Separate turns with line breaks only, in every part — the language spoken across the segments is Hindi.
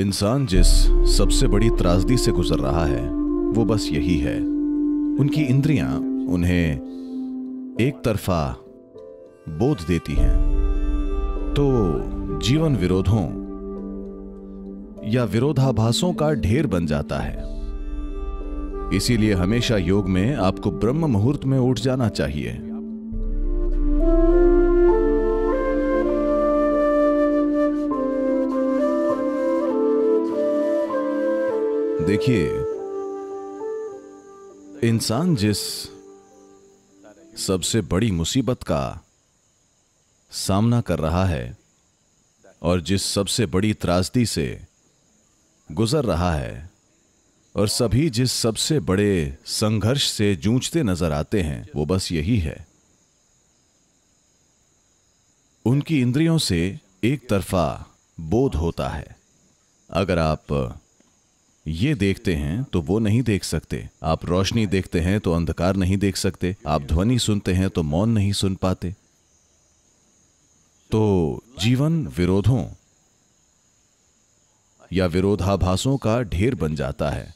इंसान जिस सबसे बड़ी त्रासदी से गुजर रहा है वो बस यही है उनकी इंद्रियां उन्हें एक तरफा बोध देती हैं तो जीवन विरोधों या विरोधाभासों का ढेर बन जाता है इसीलिए हमेशा योग में आपको ब्रह्म मुहूर्त में उठ जाना चाहिए देखिए इंसान जिस सबसे बड़ी मुसीबत का सामना कर रहा है और जिस सबसे बड़ी त्रासदी से गुजर रहा है और सभी जिस सबसे बड़े संघर्ष से जूझते नजर आते हैं वो बस यही है उनकी इंद्रियों से एक तरफा बोध होता है अगर आप ये देखते हैं तो वो नहीं देख सकते आप रोशनी देखते हैं तो अंधकार नहीं देख सकते आप ध्वनि सुनते हैं तो मौन नहीं सुन पाते तो जीवन विरोधों या विरोधाभासों का ढेर बन जाता है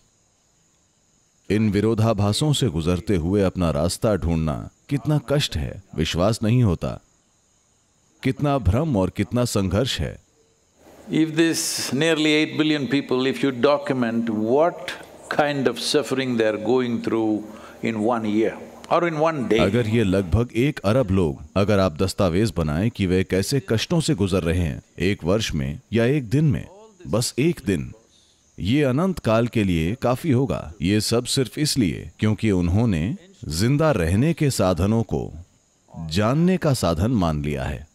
इन विरोधाभासों से गुजरते हुए अपना रास्ता ढूंढना कितना कष्ट है विश्वास नहीं होता कितना भ्रम और कितना संघर्ष है If this nearly eight billion people, if you document what kind of suffering they're going through in one year और इन वन डे अगर ये लगभग एक अरब लोग अगर आप दस्तावेज बनाएं कि वे कैसे कष्टों से गुजर रहे हैं एक वर्ष में या एक दिन में बस एक दिन ये अनंत काल के लिए काफी होगा ये सब सिर्फ इसलिए क्योंकि उन्होंने जिंदा रहने के साधनों को जानने का साधन मान लिया है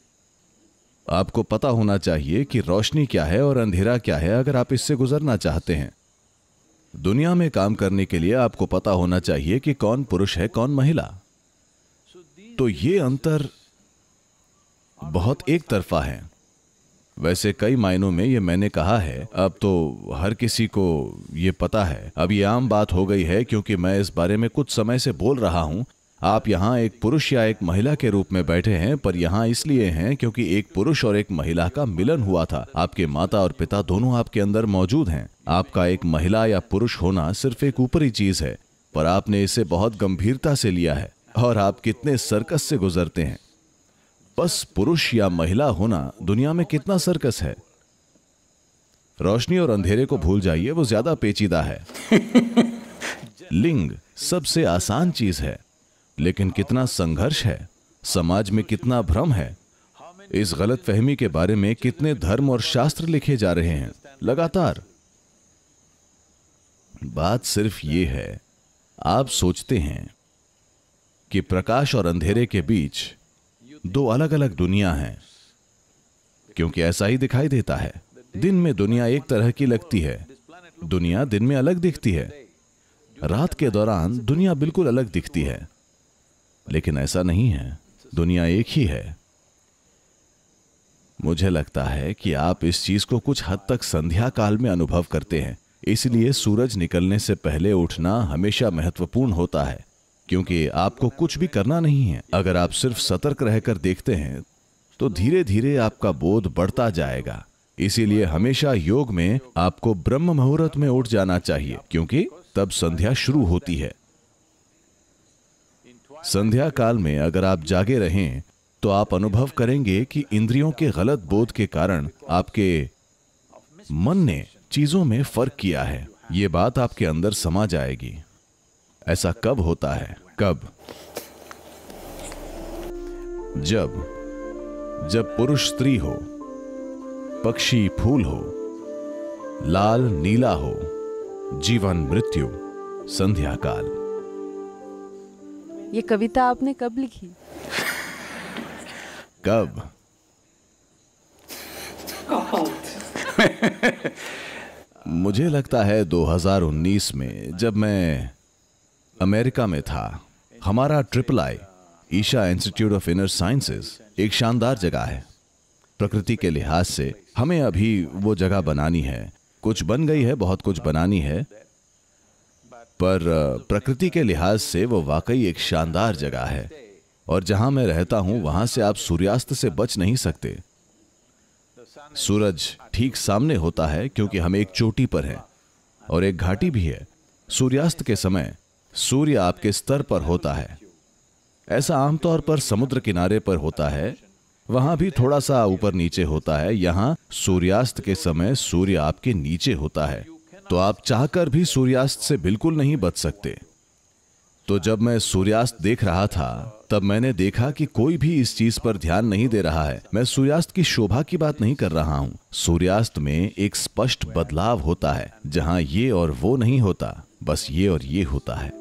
आपको पता होना चाहिए कि रोशनी क्या है और अंधेरा क्या है अगर आप इससे गुजरना चाहते हैं दुनिया में काम करने के लिए आपको पता होना चाहिए कि कौन पुरुष है कौन महिला तो ये अंतर बहुत एक तरफा है वैसे कई मायनों में ये मैंने कहा है अब तो हर किसी को ये पता है अब ये आम बात हो गई है क्योंकि मैं इस बारे में कुछ समय से बोल रहा हूं आप यहाँ एक पुरुष या एक महिला के रूप में बैठे हैं पर यहाँ इसलिए हैं क्योंकि एक पुरुष और एक महिला का मिलन हुआ था आपके माता और पिता दोनों आपके अंदर मौजूद हैं आपका एक महिला या पुरुष होना सिर्फ एक ऊपरी चीज है पर आपने इसे बहुत गंभीरता से लिया है और आप कितने सर्कस से गुजरते हैं बस पुरुष या महिला होना दुनिया में कितना सर्कस है रोशनी और अंधेरे को भूल जाइए वो ज्यादा पेचीदा है लिंग सबसे आसान चीज है लेकिन कितना संघर्ष है समाज में कितना भ्रम है इस गलत फहमी के बारे में कितने धर्म और शास्त्र लिखे जा रहे हैं लगातार बात सिर्फ ये है आप सोचते हैं कि प्रकाश और अंधेरे के बीच दो अलग अलग दुनिया हैं क्योंकि ऐसा ही दिखाई देता है दिन में दुनिया एक तरह की लगती है दुनिया दिन में अलग दिखती है रात के दौरान दुनिया बिल्कुल अलग दिखती है लेकिन ऐसा नहीं है दुनिया एक ही है मुझे लगता है कि आप इस चीज को कुछ हद तक संध्या काल में अनुभव करते हैं इसलिए सूरज निकलने से पहले उठना हमेशा महत्वपूर्ण होता है क्योंकि आपको कुछ भी करना नहीं है अगर आप सिर्फ सतर्क रहकर देखते हैं तो धीरे धीरे आपका बोध बढ़ता जाएगा इसीलिए हमेशा योग में आपको ब्रह्म मुहूर्त में उठ जाना चाहिए क्योंकि तब संध्या शुरू होती है संध्या काल में अगर आप जागे रहें तो आप अनुभव करेंगे कि इंद्रियों के गलत बोध के कारण आपके मन ने चीजों में फर्क किया है ये बात आपके अंदर समा जाएगी ऐसा कब होता है कब जब जब पुरुष स्त्री हो पक्षी फूल हो लाल नीला हो जीवन मृत्यु संध्या काल ये कविता आपने कब लिखी कब मुझे लगता है 2019 में जब मैं अमेरिका में था हमारा triple I Isha institute of inner sciences एक शानदार जगह है प्रकृति के लिहाज से हमें अभी वो जगह बनानी है कुछ बन गई है बहुत कुछ बनानी है पर प्रकृति के लिहाज से वो वाकई एक शानदार जगह है और जहां मैं रहता हूं वहां से आप सूर्यास्त से बच नहीं सकते सूरज ठीक सामने होता है क्योंकि हम एक चोटी पर हैं और एक घाटी भी है सूर्यास्त के समय सूर्य आपके स्तर पर होता है ऐसा आमतौर पर समुद्र किनारे पर होता है वहां भी थोड़ा सा ऊपर नीचे होता है यहां सूर्यास्त के समय सूर्य आपके नीचे होता है तो आप चाहकर भी सूर्यास्त से बिल्कुल नहीं बच सकते तो जब मैं सूर्यास्त देख रहा था तब मैंने देखा कि कोई भी इस चीज पर ध्यान नहीं दे रहा है मैं सूर्यास्त की शोभा की बात नहीं कर रहा हूं सूर्यास्त में एक स्पष्ट बदलाव होता है जहां ये और वो नहीं होता बस ये और ये होता है